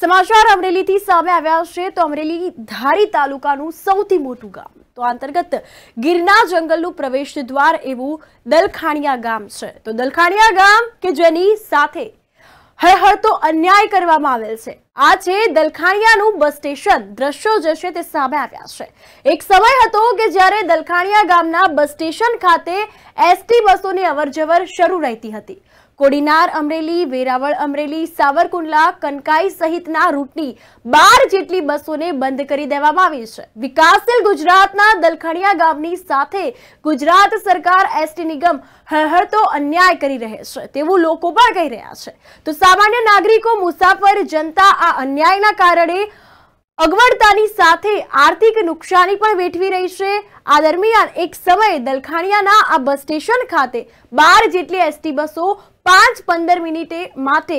સમાચાર અમરેલીથી સામે આવ્યા છે તો અમરેલી ધારી તાલુકાનું સૌથી મોટું ગામ તો અંતર્ગત ગિરના જંગલનું પ્રવેશ દ્વાર એવું દલખાણિયા ગામ છે તો દલખાણિયા ગામ કે જેની સાથે તો અન્યાય કરવામાં આવેલ છે આ છે દલખાણિયાનું બસ સ્ટેશન દ્રશ્યો જે છે તે સામે આવ્યા છે એક સમય હતો કે જ્યારે દલખાણિયા ગામના બસ સ્ટેશન ખાતે એસટી બસોની અવરજવર શરૂ રહેતી હતી કોડીનાર અમરેલી વેરાવળ અમરેલી સાવરકુંડલા કનકાઈ સહિતના રૂટની બાર જેટલી બસોને બંધ કરી દેવામાં આવી છે વિકાસશીલ ગુજરાતના દલખણિયા ગામની સાથે ગુજરાત સરકાર એસટી નિગમ હળહળતો અન્યાય કરી રહે છે તેવું લોકો પણ કહી રહ્યા છે તો સામાન્ય નાગરિકો મુસાફર જનતા આ અન્યાયના કારણે અગવડતાની સાથે આર્થિક નુકસાની પણ વેઠવી રહી છે આ દરમિયાન એક સમયે દલખાણિયાના આ બસ સ્ટેશન ખાતે બાર જેટલી એસટી બસો પાંચ પંદર મિનિટે માટે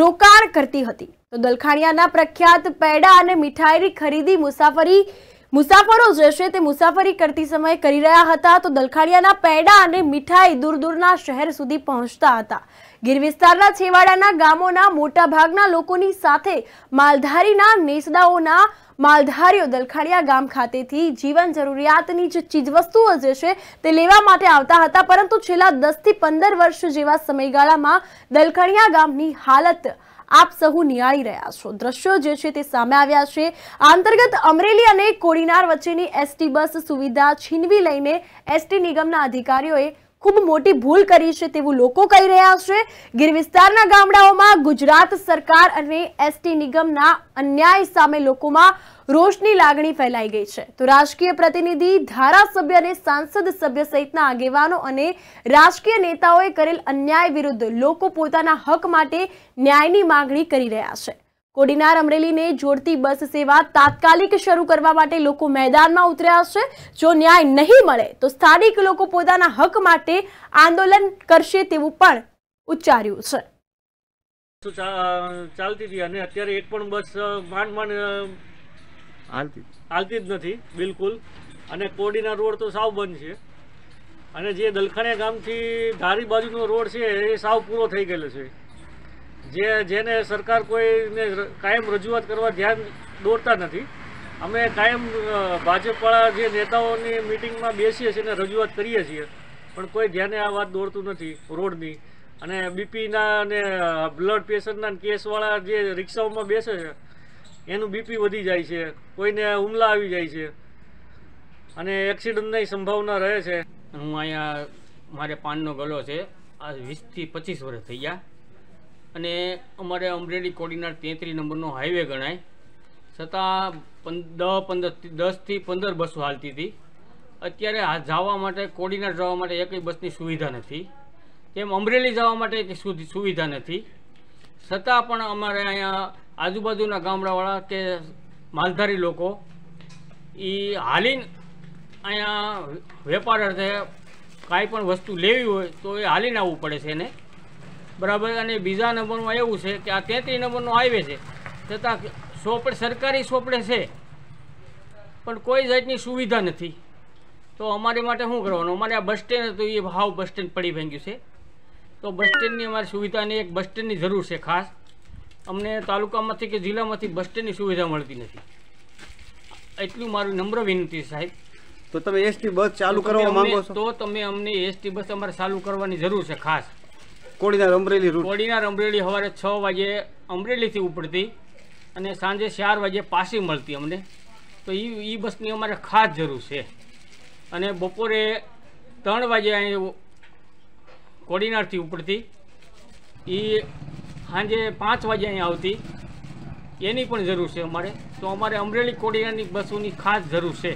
રોકાણ કરતી હતી તો દલખાણિયાના પ્રખ્યાત પેડા અને મીઠાઈની ખરીદી મુસાફરી મુસાફરો જશે તે મુસાફરી કરતી સમયે કરી રહ્યા હતા તો દલખાણિયાના પેડા અને મીઠાઈ દૂર દૂરના શહેર સુધી પહોંચતા હતા ગીર વિસ્તારના છેવાડાના ગામોના મોટાભાગના લોકોની સાથે માલધારીના નેસડાઓના માલધારીઓ દલખાડિયા ગામ ખાતેથી જીવન જરૂરિયાતની જે ચીજવસ્તુઓ જે છે તે લેવા માટે આવતા હતા પરંતુ છેલ્લા દસથી પંદર વર્ષ જેવા સમયગાળામાં દલખાણીયા ગામની હાલત આપ સહુ નિહાળી રહ્યા છો દ્રશ્યો જે છે તે સામે આવ્યા છે આ અંતર્ગત અમરેલી અને કોડીનાર વચ્ચેની એસટી બસ સુવિધા છીનવી લઈને એસટી નિગમના અધિકારીઓએ ખૂબ મોટી ભૂલ કરી છે તેવું લોકો કહી રહ્યા છે ગીર વિસ્તારના ગામડાઓમાં ગુજરાત સરકાર અને એસટી નિગમના અન્યાય સામે લોકોમાં રોષની લાગણી ફેલાઈ ગઈ છે તો રાજકીય પ્રતિનિધિ ધારાસભ્ય અને સાંસદ સભ્ય સહિતના આગેવાનો અને રાજકીય નેતાઓએ કરેલ અન્યાય વિરુદ્ધ લોકો પોતાના હક માટે ન્યાયની માંગણી કરી રહ્યા છે કોડીનાર અમરેલીને જોડતી બસ સેવા તાત્કાલિક શરૂ કરવા માટે લોકો મેદાનમાં ઉતર્યા છે જો ન્યાય નહીં મળે તો સ્થાનિક લોકો પોતાના હક માટે આંદોલન કરશે તેવું પણ ઉચ્ચાર્યું છે ચાલતી હતી અને અત્યારે એક પણ બસ માંડ માંડ હાલતી જ નથી બિલકુલ અને કોડીના રોડ તો સાવ બંધ છે અને જે દલખણે ગામથી ધારી બાજુનો રોડ છે એ સાવ પૂરો થઈ ગયેલો છે જે જેને સરકાર કોઈને કાયમ રજૂઆત કરવા ધ્યાન દોરતા નથી અમે કાયમ ભાજપવાળા જે નેતાઓની મિટિંગમાં બેસીએ છીએ અને રજૂઆત કરીએ છીએ પણ કોઈ ધ્યાને આ વાત દોરતું નથી રોડની અને બીપીના અને બ્લડ પ્રેશરના કેસવાળા જે રિક્ષાઓમાં બેસે છે એનું બીપી વધી જાય છે કોઈને હુમલા આવી જાય છે અને એક્સિડન્ટની સંભાવના રહે છે હું અહીંયા મારે પાનનો ગલો છે આ વીસથી પચીસ વર્ષ થઈ ગયા અને અમારે અમરેલી કોડીનાર તેત્રીસ નંબરનો હાઈવે ગણાય છતાં દસ પંદર દસથી પંદર બસો હાલતી હતી અત્યારે આ જવા માટે કોડીનાર જવા માટે એકય બસની સુવિધા નથી તેમ અમરેલી જવા માટે સુવિધા નથી છતાં પણ અમારે અહીંયા આજુબાજુના ગામડાવાળા કે માલધારી લોકો એ હાલીન અહીંયા વેપાર અર્થે કાંઈ પણ વસ્તુ લેવી હોય તો એ હાલીને આવવું પડે છે એને બરાબર અને બીજા નંબરમાં એવું છે કે આ તેત્રીસ નંબરનો હાઈવે છે છતાં સોપડે સરકારી સોપડે છે પણ કોઈ જાતની સુવિધા નથી તો અમારી માટે શું કરવાનું અમારે આ બસ સ્ટેન્ડ હતું એ હાવ બસ સ્ટેન્ડ પડી ભાંગ્યું છે તો બસ સ્ટેન્ડની અમારી સુવિધાની એક બસ સ્ટેન્ડની જરૂર છે ખાસ અમને તાલુકામાંથી કે જિલ્લામાંથી બસ સ્ટેન્ડની સુવિધા મળતી નથી એટલું મારું નમ્ર વિનંતી સાહેબ તો તમે એસટી બસ ચાલુ કરવા માંગો છો તો તમે અમને એસટી બસ અમારે ચાલુ કરવાની જરૂર છે ખાસ કોડીના અમરેલી રૂટ કોડીના અમરેલી સવારે છ વાગે અમરેલીથી ઉપડતી અને સાંજે ચાર વાગે પાછી મળતી અમને તો એ એ બસની અમારે ખાસ જરૂર છે અને બપોરે ત્રણ વાગે અહીં કોડીનારથી ઉપડતી એ સાંજે પાંચ વાગે અહીં આવતી એની પણ જરૂર છે અમારે તો અમારે અમરેલી કોડીનારની બસોની ખાસ જરૂર છે